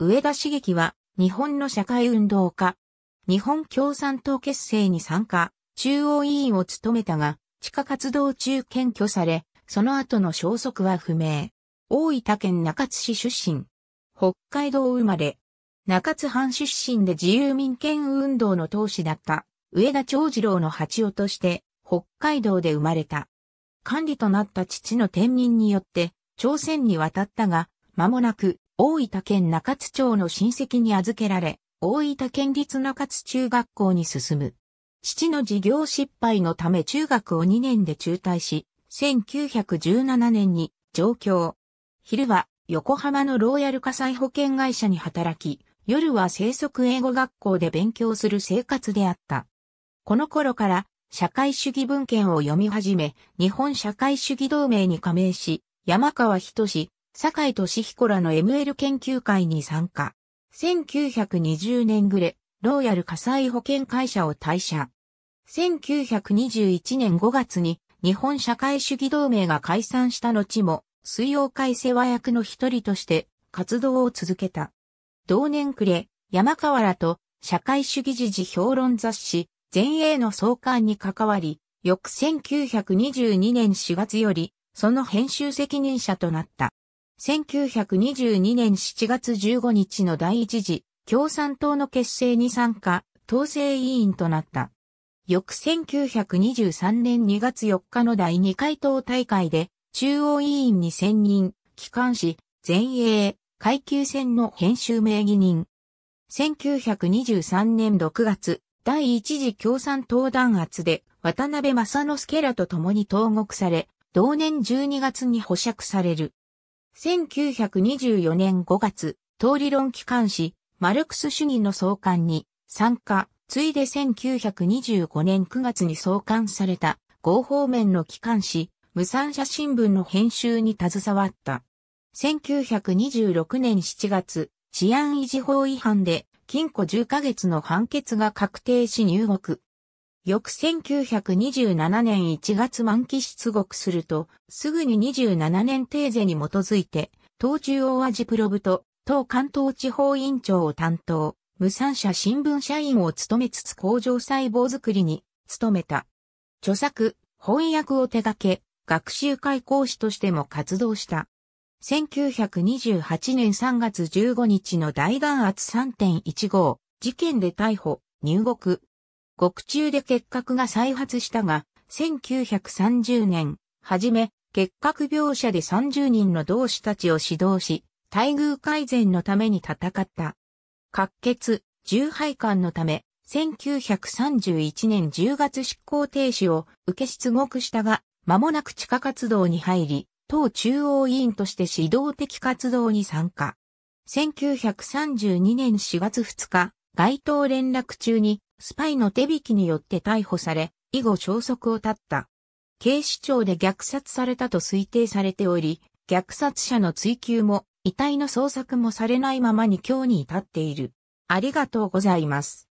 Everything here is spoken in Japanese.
上田茂樹は、日本の社会運動家。日本共産党結成に参加、中央委員を務めたが、地下活動中検挙され、その後の消息は不明。大分県中津市出身。北海道生まれ。中津藩出身で自由民権運動の党首だった上田長次郎の八男として北海道で生まれた。管理となった父の天任によって朝鮮に渡ったが、間もなく大分県中津町の親戚に預けられ、大分県立中津中学校に進む。父の事業失敗のため中学を2年で中退し、1917年に上京。昼は横浜のローヤル火災保険会社に働き、夜は生息英語学校で勉強する生活であった。この頃から社会主義文献を読み始め、日本社会主義同盟に加盟し、山川仁、坂井俊彦らの ML 研究会に参加。1920年暮れ、ローヤル火災保険会社を退社。1921年5月に日本社会主義同盟が解散した後も、水曜会世話役の一人として活動を続けた。同年暮れ、山川らと社会主義時事評論雑誌、全英の創刊に関わり、翌1922年4月より、その編集責任者となった。1922年7月15日の第一次共産党の結成に参加、党政委員となった。翌1923年2月4日の第二回党大会で中央委員に選任、機関紙、前衛、階級戦の編集名義人。1923年6月、第一次共産党弾圧で渡辺正之助らと共に投獄され、同年12月に保釈される。1924年5月、党理論機関誌、マルクス主義の創刊に参加、ついで1925年9月に創刊された合法面の機関誌、無産者新聞の編集に携わった。1926年7月、治安維持法違反で禁錮10ヶ月の判決が確定し入国。翌1927年1月満期出国すると、すぐに27年定税に基づいて、東中央アジプロブと、当関東地方委員長を担当、無産者新聞社員を務めつつ工場細胞づくりに務めた。著作、翻訳を手掛け、学習会講師としても活動した。1928年3月15日の大弾圧3.15事件で逮捕、入国、獄中で結核が再発したが、1930年、はじめ、結核描写で30人の同志たちを指導し、待遇改善のために戦った。滑血、重配管のため、1931年10月執行停止を受け出獄したが、間もなく地下活動に入り、党中央委員として指導的活動に参加。1932年4月2日、街頭連絡中にスパイの手引きによって逮捕され、以後消息を絶った。警視庁で虐殺されたと推定されており、虐殺者の追及も、遺体の捜索もされないままに今日に至っている。ありがとうございます。